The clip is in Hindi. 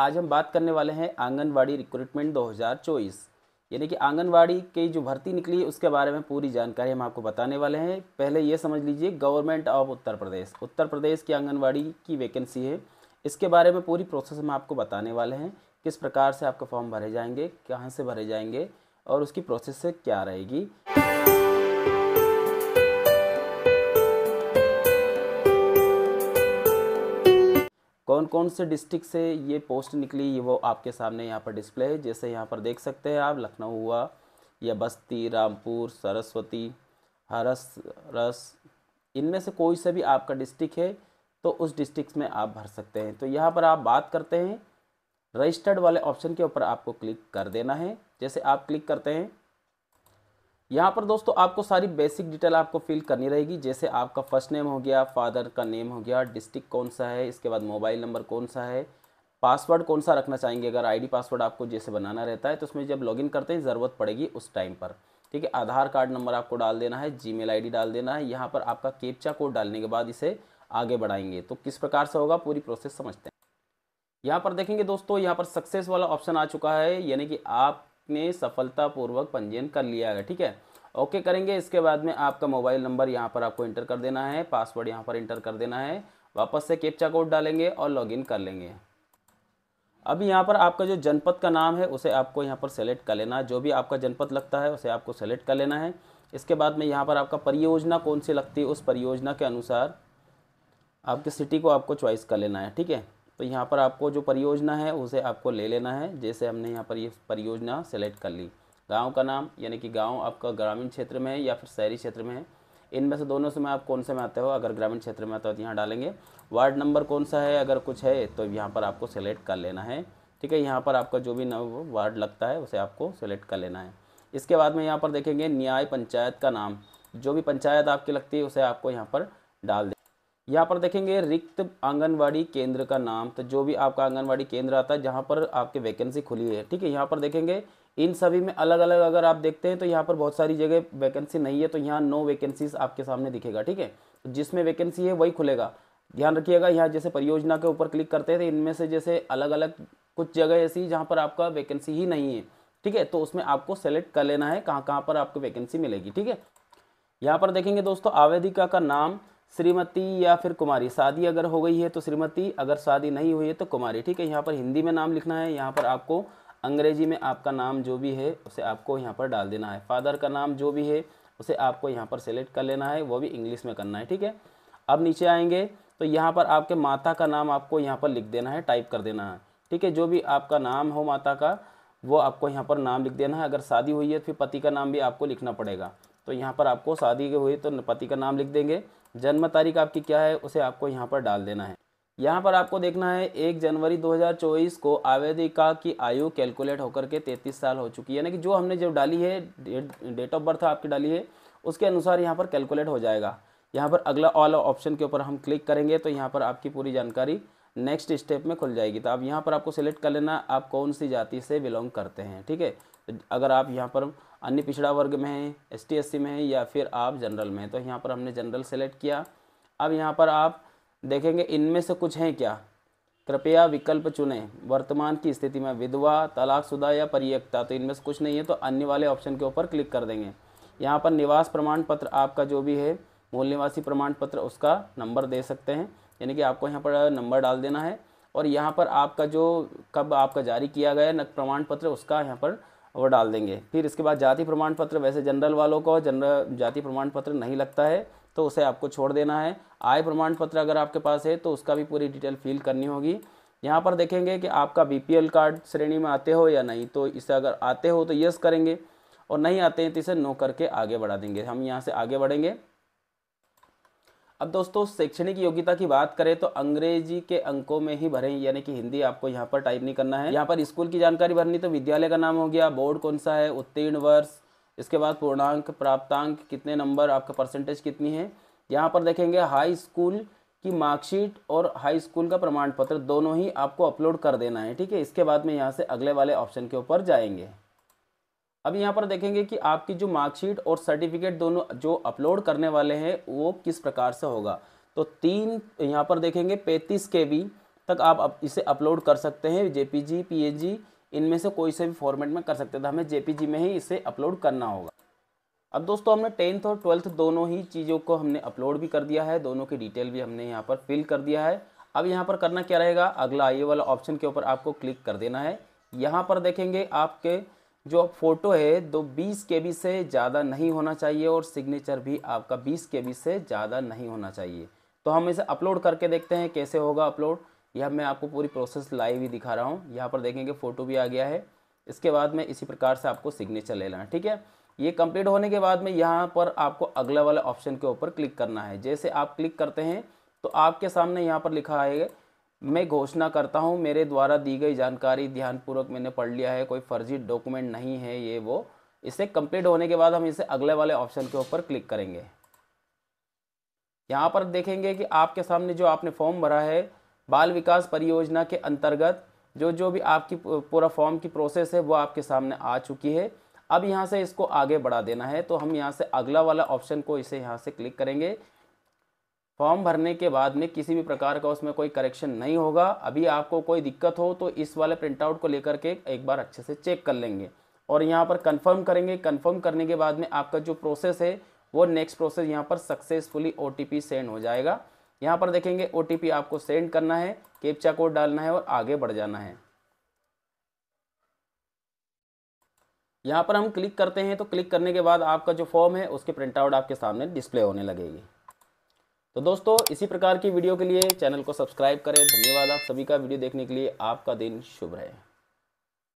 आज हम बात करने वाले हैं आंगनवाड़ी रिक्रूटमेंट 2024 यानी कि आंगनवाड़ी की जो भर्ती निकली है उसके बारे में पूरी जानकारी हम आपको बताने वाले हैं पहले ये समझ लीजिए गवर्नमेंट ऑफ उत्तर प्रदेश उत्तर प्रदेश की आंगनवाड़ी की वैकेंसी है इसके बारे में पूरी प्रोसेस हम आपको बताने वाले हैं किस प्रकार से आपके फॉर्म भरे जाएंगे कहाँ से भरे जाएंगे और उसकी प्रोसेस क्या रहेगी कौन कौन से डिस्ट्रिक्ट से ये पोस्ट निकली ये वो आपके सामने यहाँ पर डिस्प्ले है जैसे यहाँ पर देख सकते हैं आप लखनऊ हुआ या बस्ती रामपुर सरस्वती हरस रस इनमें से कोई सा भी आपका डिस्ट्रिक्ट है तो उस डिस्ट्रिक्ट में आप भर सकते हैं तो यहाँ पर आप बात करते हैं रजिस्टर्ड वाले ऑप्शन के ऊपर आपको क्लिक कर देना है जैसे आप क्लिक करते हैं यहाँ पर दोस्तों आपको सारी बेसिक डिटेल आपको फिल करनी रहेगी जैसे आपका फर्स्ट नेम हो गया फादर का नेम हो गया डिस्ट्रिक्ट कौन सा है इसके बाद मोबाइल नंबर कौन सा है पासवर्ड कौन सा रखना चाहेंगे अगर आईडी पासवर्ड आपको जैसे बनाना रहता है तो उसमें जब लॉगिन करते हैं ज़रूरत पड़ेगी उस टाइम पर ठीक है आधार कार्ड नंबर आपको डाल देना है जी मेल डाल देना है यहाँ पर आपका केपचा कोड डालने के बाद इसे आगे बढ़ाएंगे तो किस प्रकार से होगा पूरी प्रोसेस समझते हैं यहाँ पर देखेंगे दोस्तों यहाँ पर सक्सेस वाला ऑप्शन आ चुका है यानी कि आप ने सफलतापूर्वक पंजीयन कर लिया है ठीक है ओके करेंगे इसके बाद में आपका मोबाइल नंबर यहाँ पर आपको इंटर कर देना है पासवर्ड यहाँ पर इंटर कर देना है वापस से कैप्चा कोड डालेंगे और लॉगिन कर लेंगे अभी यहाँ पर आपका जो जनपद का नाम है उसे आपको यहाँ पर सेलेक्ट कर लेना है जो भी आपका जनपद लगता है उसे आपको सेलेक्ट कर लेना है इसके बाद में यहाँ पर आपका परियोजना कौन सी लगती है उस परियोजना के अनुसार आपकी सिटी को आपको चॉइस कर लेना है ठीक है तो यहाँ पर आपको जो परियोजना है उसे आपको ले लेना है जैसे हमने यहाँ पर ये परियोजना सेलेक्ट कर ली गांव का नाम यानी कि गांव आपका ग्रामीण क्षेत्र में है या फिर शहरी क्षेत्र में है इनमें से दोनों से में आप कौन से में आते हो अगर ग्रामीण क्षेत्र में आते हो तो यहाँ डालेंगे वार्ड नंबर कौन सा है अगर कुछ है तो यहाँ पर आपको सेलेक्ट कर लेना है ठीक है यहाँ पर आपका जो भी नव वार्ड लगता है उसे आपको सेलेक्ट कर लेना है इसके बाद में यहाँ पर देखेंगे न्याय पंचायत का नाम जो भी पंचायत आपकी लगती है उसे आपको यहाँ पर डाल दे यहाँ पर देखेंगे रिक्त आंगनवाड़ी केंद्र का नाम तो जो भी आपका आंगनवाड़ी केंद्र आता है जहाँ पर आपके वैकेंसी खुली है ठीक है यहाँ पर देखेंगे इन सभी में अलग अलग अगर आप देखते हैं तो यहाँ पर बहुत सारी जगह वैकेंसी नहीं है तो यहाँ नो वैकेंसीज आपके सामने दिखेगा ठीक है तो जिसमें वैकेंसी है वही खुलेगा ध्यान रखिएगा यहाँ जैसे परियोजना के ऊपर क्लिक करते हैं तो इनमें से जैसे अलग अलग कुछ जगह ऐसी जहाँ पर आपका वैकेंसी ही नहीं है ठीक है तो उसमें आपको सेलेक्ट कर लेना है कहाँ कहाँ पर आपको वैकेंसी मिलेगी ठीक है यहाँ पर देखेंगे दोस्तों आवेदिका का नाम श्रीमती या फिर कुमारी शादी अगर हो गई है तो श्रीमती अगर शादी नहीं हुई है तो कुमारी ठीक है यहाँ पर हिंदी में नाम लिखना है यहाँ पर आपको अंग्रेजी में आपका नाम जो भी है उसे आपको यहाँ पर डाल देना है फादर का नाम जो भी है उसे आपको यहाँ पर सेलेक्ट कर लेना है वो भी इंग्लिश में करना है ठीक है अब नीचे आएंगे तो यहाँ पर आपके माता का नाम आपको यहाँ पर लिख देना है टाइप कर देना है ठीक है जो भी आपका नाम हो माता का वो आपको यहाँ पर नाम लिख देना है अगर शादी हुई है तो फिर पति का नाम भी आपको लिखना पड़ेगा तो यहाँ पर आपको शादी हुई तो पति का नाम लिख देंगे जन्म तारीख आपकी क्या है उसे आपको यहाँ पर डाल देना है यहाँ पर आपको देखना है एक जनवरी 2024 को आवेदिका की आयु कैलकुलेट होकर के 33 साल हो चुकी है यानी कि जो हमने जो डाली है डेट ऑफ बर्थ आपकी डाली है उसके अनुसार यहाँ पर कैलकुलेट हो जाएगा यहाँ पर अगला ऑल ऑप्शन के ऊपर हम क्लिक करेंगे तो यहाँ पर आपकी पूरी जानकारी नेक्स्ट स्टेप में खुल जाएगी तो आप यहाँ पर आपको सेलेक्ट कर लेना आप कौन सी जाति से बिलोंग करते हैं ठीक है अगर आप यहाँ पर अन्य पिछड़ा वर्ग में है एस टी में है या फिर आप जनरल में हैं तो यहाँ पर हमने जनरल सेलेक्ट किया अब यहाँ पर आप देखेंगे इनमें से कुछ हैं क्या कृपया विकल्प चुनें वर्तमान की स्थिति में विधवा तलाकशुदा या परियक्ता तो इनमें से कुछ नहीं है तो अन्य वाले ऑप्शन के ऊपर क्लिक कर देंगे यहाँ पर निवास प्रमाण पत्र आपका जो भी है मूल निवासी प्रमाण पत्र उसका नंबर दे सकते हैं यानी कि आपको यहाँ पर नंबर डाल देना है और यहाँ पर आपका जो कब आपका जारी किया गया प्रमाण पत्र उसका यहाँ पर वो डाल देंगे फिर इसके बाद जाति प्रमाण पत्र वैसे जनरल वालों को जनरल जाति प्रमाण पत्र नहीं लगता है तो उसे आपको छोड़ देना है आय प्रमाण पत्र अगर आपके पास है तो उसका भी पूरी डिटेल फिल करनी होगी यहाँ पर देखेंगे कि आपका बी कार्ड श्रेणी में आते हो या नहीं तो इसे अगर आते हो तो यस करेंगे और नहीं आते हैं तो इसे नो करके आगे बढ़ा देंगे हम यहाँ से आगे बढ़ेंगे अब दोस्तों शैक्षणिक योग्यता की बात करें तो अंग्रेजी के अंकों में ही भरें यानी कि हिंदी आपको यहाँ पर टाइप नहीं करना है यहाँ पर स्कूल की जानकारी भरनी तो विद्यालय का नाम हो गया बोर्ड कौन सा है उत्तीर्ण वर्ष इसके बाद पूर्णांक प्राप्तांक कितने नंबर आपका परसेंटेज कितनी है यहाँ पर देखेंगे हाई स्कूल की मार्कशीट और हाई स्कूल का प्रमाण पत्र दोनों ही आपको अपलोड कर देना है ठीक है इसके बाद में यहाँ से अगले वाले ऑप्शन के ऊपर जाएंगे अब यहाँ पर देखेंगे कि आपकी जो मार्कशीट और सर्टिफिकेट दोनों जो अपलोड करने वाले हैं वो किस प्रकार से होगा तो तीन यहाँ पर देखेंगे पैंतीस के बी तक आप इसे अपलोड कर सकते हैं J P G P H G इनमें से कोई से भी फॉर्मेट में कर सकते हैं तो हमें जे पी जी में ही इसे अपलोड करना होगा अब दोस्तों हमने टेंथ और ट्वेल्थ दोनों ही चीज़ों को हमने अपलोड भी कर दिया है दोनों की डिटेल भी हमने यहाँ पर फिल कर दिया है अब यहाँ पर करना क्या रहेगा अगला ये वाला ऑप्शन के ऊपर आपको क्लिक कर देना है यहाँ पर देखेंगे आपके जो फ़ोटो है दो बीस के बी से ज़्यादा नहीं होना चाहिए और सिग्नेचर भी आपका बीस के से ज़्यादा नहीं होना चाहिए तो हम इसे अपलोड करके देखते हैं कैसे होगा अपलोड यह मैं आपको पूरी प्रोसेस लाइव ही दिखा रहा हूँ यहाँ पर देखेंगे फ़ोटो भी आ गया है इसके बाद में इसी प्रकार से आपको सिग्नेचर ले लेना ठीक है ये कंप्लीट होने के बाद में यहाँ पर आपको अगला वाला ऑप्शन के ऊपर क्लिक करना है जैसे आप क्लिक करते हैं तो आपके सामने यहाँ पर लिखा आएगा मैं घोषणा करता हूँ मेरे द्वारा दी गई जानकारी ध्यानपूर्वक मैंने पढ़ लिया है कोई फर्जी डॉक्यूमेंट नहीं है ये वो इसे कंप्लीट होने के बाद हम इसे अगले वाले ऑप्शन के ऊपर क्लिक करेंगे यहाँ पर देखेंगे कि आपके सामने जो आपने फॉर्म भरा है बाल विकास परियोजना के अंतर्गत जो जो भी आपकी पूरा फॉर्म की प्रोसेस है वो आपके सामने आ चुकी है अब यहाँ से इसको आगे बढ़ा देना है तो हम यहाँ से अगला वाला ऑप्शन को इसे यहाँ से क्लिक करेंगे फॉर्म भरने के बाद में किसी भी प्रकार का उसमें कोई करेक्शन नहीं होगा अभी आपको कोई दिक्कत हो तो इस वाले प्रिंटआउट को लेकर के एक बार अच्छे से चेक कर लेंगे और यहाँ पर कंफर्म करेंगे कंफर्म करने के बाद में आपका जो प्रोसेस है वो नेक्स्ट प्रोसेस यहाँ पर सक्सेसफुली ओ सेंड हो जाएगा यहाँ पर देखेंगे ओ आपको सेंड करना है केपचा कोड डालना है और आगे बढ़ जाना है यहाँ पर हम क्लिक करते हैं तो क्लिक करने के बाद आपका जो फॉर्म है उसके प्रिंटआउट आपके सामने डिस्प्ले होने लगेगी तो दोस्तों इसी प्रकार की वीडियो के लिए चैनल को सब्सक्राइब करें धन्यवाद आप सभी का वीडियो देखने के लिए आपका दिन शुभ रहे